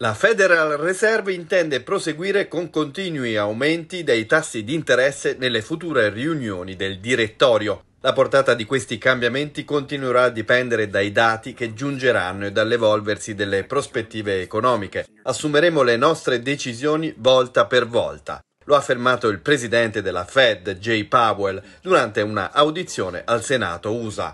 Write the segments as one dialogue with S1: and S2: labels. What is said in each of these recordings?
S1: La Federal Reserve intende proseguire con continui aumenti dei tassi di interesse nelle future riunioni del direttorio. La portata di questi cambiamenti continuerà a dipendere dai dati che giungeranno e dall'evolversi delle prospettive economiche. Assumeremo le nostre decisioni volta per volta. Lo ha affermato il presidente della Fed, Jay Powell, durante una audizione al Senato USA.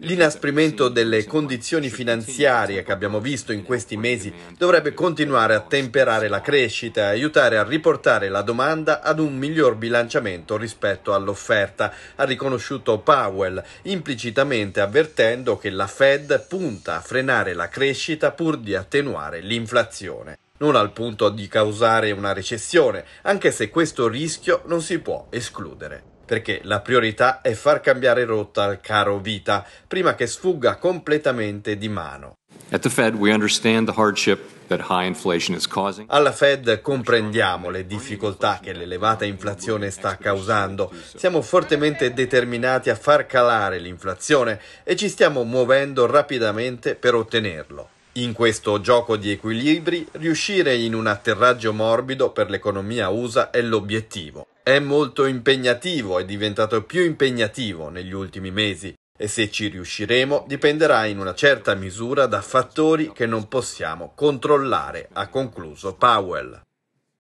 S1: L'inasprimento delle condizioni finanziarie che abbiamo visto in questi mesi dovrebbe continuare a temperare la crescita e aiutare a riportare la domanda ad un miglior bilanciamento rispetto all'offerta, ha riconosciuto Powell, implicitamente avvertendo che la Fed punta a frenare la crescita pur di attenuare l'inflazione non al punto di causare una recessione, anche se questo rischio non si può escludere perché la priorità è far cambiare rotta al caro vita prima che sfugga completamente di mano. Alla Fed comprendiamo le difficoltà che l'elevata inflazione sta causando. Siamo fortemente determinati a far calare l'inflazione e ci stiamo muovendo rapidamente per ottenerlo. In questo gioco di equilibri, riuscire in un atterraggio morbido per l'economia USA è l'obiettivo. È molto impegnativo, è diventato più impegnativo negli ultimi mesi e se ci riusciremo dipenderà in una certa misura da fattori che non possiamo controllare, ha concluso Powell.